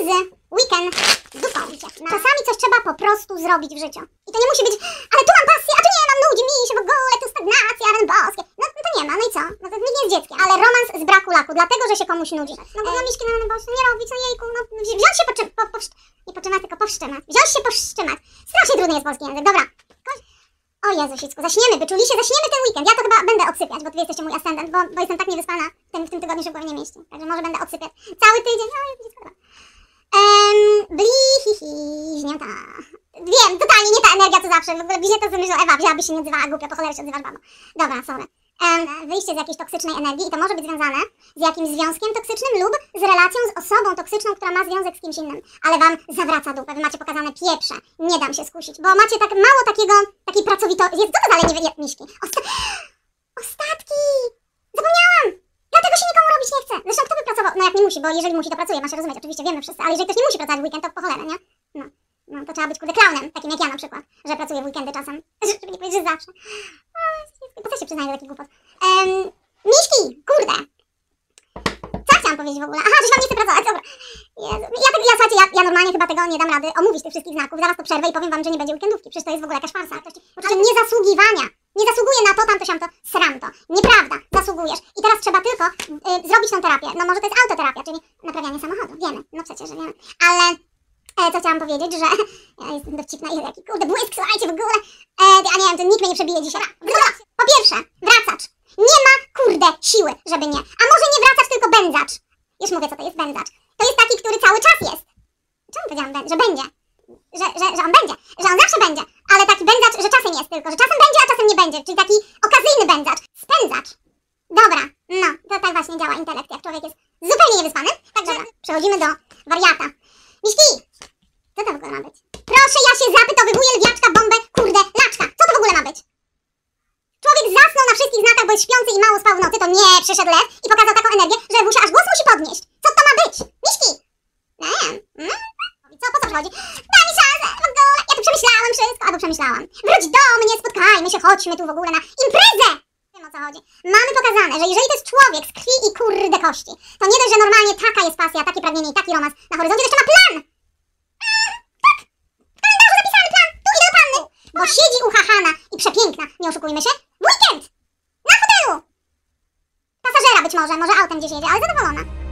imprezy, weekend. Zupełnie. No. Czasami coś trzeba po prostu zrobić w życiu. I to nie musi być, ale tu mam pasję, a tu nie mam, nudzi mi się w ogóle, tu stagnacja, ren boskie. No, no, to nie ma, no i co? No to nie jest dzieckiem. Ale romans z braku laku, dlatego, że się komuś nudzi. Tak. No bo zamieszki, no, no, no nie robić, no jejku, no wziąć się po, po, po, nie poczymać, tylko powstrzymać. Wziąć się powstrzymać. Strasznie trudny jest polski język, dobra. O Jezu, zaśniemy, wyczuli się, zaśniemy ten weekend. Ja to chyba będę odsypiać, bo Ty jesteście mój ascendent, bo, bo jestem tak niewyspana w tym, w tym tygodniu, że w głowie nie mieści. Także może będę odsypiać cały tydzień. O, Em, bliźnięta. Wiem, totalnie nie ta energia co zawsze. W ogóle to zamierzła Ewa, wzięłaby się nie odzywała, głupia, po cholerę się odzywasz, baba. Dobra, sorry. Em, wyjście z jakiejś toksycznej energii i to może być związane z jakimś związkiem toksycznym lub z relacją z osobą toksyczną, która ma związek z kimś innym. Ale wam zawraca dupę, wy macie pokazane pieprze. Nie dam się skusić, bo macie tak mało takiego, takiej pracowitości. Co to dalej nie wyje... Miśki. Osta... Ostatki! no jak nie musi, bo jeżeli musi, to pracuje, masz rozumieć, oczywiście wiemy wszyscy, ale jeżeli ktoś nie musi pracować w weekend, to po cholerę, nie? No, no to trzeba być kurde klaunem, takim jak ja na przykład, że pracuję w weekendy czasem, żeby nie powiedzieć, że zawsze. O, co się przyznaję do takich głupot? Um, miśki, kurde! Co chciałam powiedzieć w ogóle? Aha, żeś wam nie chce pracować, dobra. Jezu. Ja, tak, ja, słuchajcie, ja, ja normalnie chyba tego nie dam rady omówić tych wszystkich znaków, zaraz to przerwę i powiem wam, że nie będzie weekendówki, przecież to jest w ogóle jakaś farsa. Oczywiście tak, tak. znaczy, nie zasługiwania, nie zasługuje na to, tamto, siamto, sram to. Nie no może to jest autoterapia, czyli naprawianie samochodu, wiemy, no przecież wiemy, ale e, co chciałam powiedzieć, że ja jestem dowcipna i jaki kurde błysk, słuchajcie, w ogóle, e, ja nie wiem, to nikt mnie nie przebije dzisiaj. Tak. Wróć! Po pierwsze, wracacz. Nie ma kurde siły, żeby nie. A może nie wracacz, tylko będzacz. Już mówię, co to jest będzacz. To jest taki, który cały czas jest. Czemu powiedziałam, że będzie? Że, że, że on będzie, że on zawsze będzie, ale taki będzacz, że czasem jest tylko, że czasem będzie, a czasem nie będzie, czyli taki okazyjny będzacz, spędzacz nie działa intelekt, jak człowiek jest zupełnie niewyspany. Tak, przechodzimy do wariata. Miśki! Co to w ogóle ma być? Proszę, ja się zapytowywuję lwiaczka, bombę, kurde, laczka. Co to w ogóle ma być? Człowiek zasnął na wszystkich znakach, bo jest śpiący i mało spał w nocy, to nie przyszedł lew i pokazał taką energię, że musi aż głos musi podnieść. Co to ma być? Miśki! No nie mm? Co, po co przychodzi? Daj mi szansę, w ogóle, ja tu przemyślałem wszystko, albo przemyślałam. Wróć do mnie, spotkajmy się, chodźmy tu w ogóle na imprezę! Wiem o co chodzi. Mamy pokazane, że jeżeli kości. To nie dość, że normalnie taka jest pasja, takie pragnienie i taki romans na horyzoncie, jeszcze ma plan! Eee, tak, w kalendarzu zapisany plan, długi do panny. Bo siedzi Hahana i przepiękna, nie oszukujmy się, w weekend! Na hotelu! Pasażera być może, może autem gdzieś jedzie, ale zadowolona.